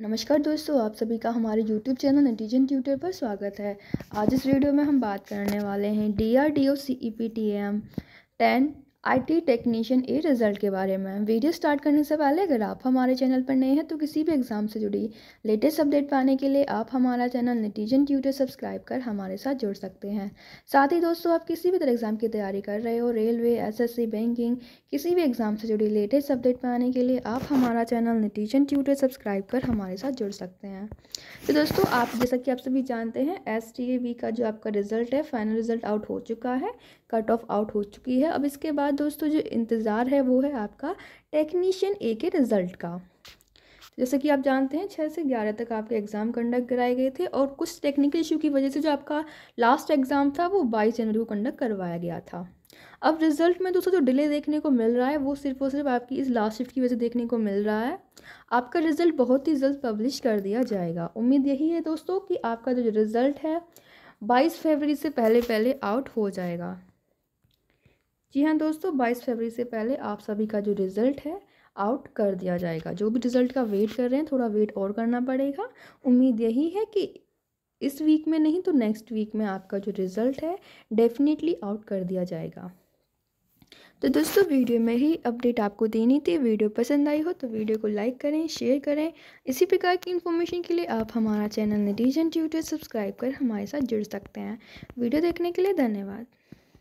नमस्कार दोस्तों आप सभी का हमारे YouTube चैनल नटीजन ट्यूटर पर स्वागत है आज इस वीडियो में हम बात करने वाले हैं D R D O C E P T M ten IT technician A result के बारे में वीडियो स्टार्ट करने से पहले अगर आप हमारे चैनल पर नए हैं तो किसी भी एग्ज़ाम से जुड़ी लेटेस्ट अपडेट पाने के लिए आप हमारा चैनल नटीजन ट्यूटर सब्सक्राइब कर हमारे साथ जुड़ सकते हैं साथ ही दोस्तों आप किसी भी तरह एग्ज़ाम की तैयारी कर रहे हो रेलवे एस बैंकिंग किसी भी एग्ज़ाम से जुड़ी लेटेस्ट अपडेट पाने के लिए आप हमारा चैनल नटीजन ट्यूटर सब्सक्राइब कर हमारे साथ जुड़ सकते हैं तो दोस्तों आप जैसा कि आप सभी जानते हैं एस का जो आपका रिज़ल्ट है फाइनल रिज़ल्ट आउट हो चुका है कट ऑफ आउट हो चुकी है अब इसके बाद बाद दोस्तों जो इंतज़ार है वो है आपका टेक्नीशियन ए के रिज़ल्ट का जैसे कि आप जानते हैं छः से ग्यारह तक आपके एग्ज़ाम कंडक्ट कराए गए थे और कुछ टेक्निकल इशू की वजह से जो आपका लास्ट एग्ज़ाम था वो बाईस जनवरी को कंडक्ट करवाया गया था अब रिजल्ट में दोस्तों जो डिले देखने को मिल रहा है वो सिर्फ और सिर्फ आपकी इस लास्ट शिफ्ट की वजह से देखने को मिल रहा है आपका रिजल्ट बहुत ही जल्द पब्लिश कर दिया जाएगा उम्मीद यही है दोस्तों कि आपका जो रिज़ल्ट है बाईस फरवरी से पहले पहले आउट हो जाएगा जी हाँ दोस्तों बाईस फरवरी से पहले आप सभी का जो रिज़ल्ट है आउट कर दिया जाएगा जो भी रिज़ल्ट का वेट कर रहे हैं थोड़ा वेट और करना पड़ेगा उम्मीद यही है कि इस वीक में नहीं तो नेक्स्ट वीक में आपका जो रिज़ल्ट है डेफिनेटली आउट कर दिया जाएगा तो दोस्तों वीडियो में ही अपडेट आपको देनी थी वीडियो पसंद आई हो तो वीडियो को लाइक करें शेयर करें इसी प्रकार की इन्फॉर्मेशन के लिए आप हमारा चैनल नटीजन ट्यूटर सब्सक्राइब कर हमारे साथ जुड़ सकते हैं वीडियो देखने के लिए धन्यवाद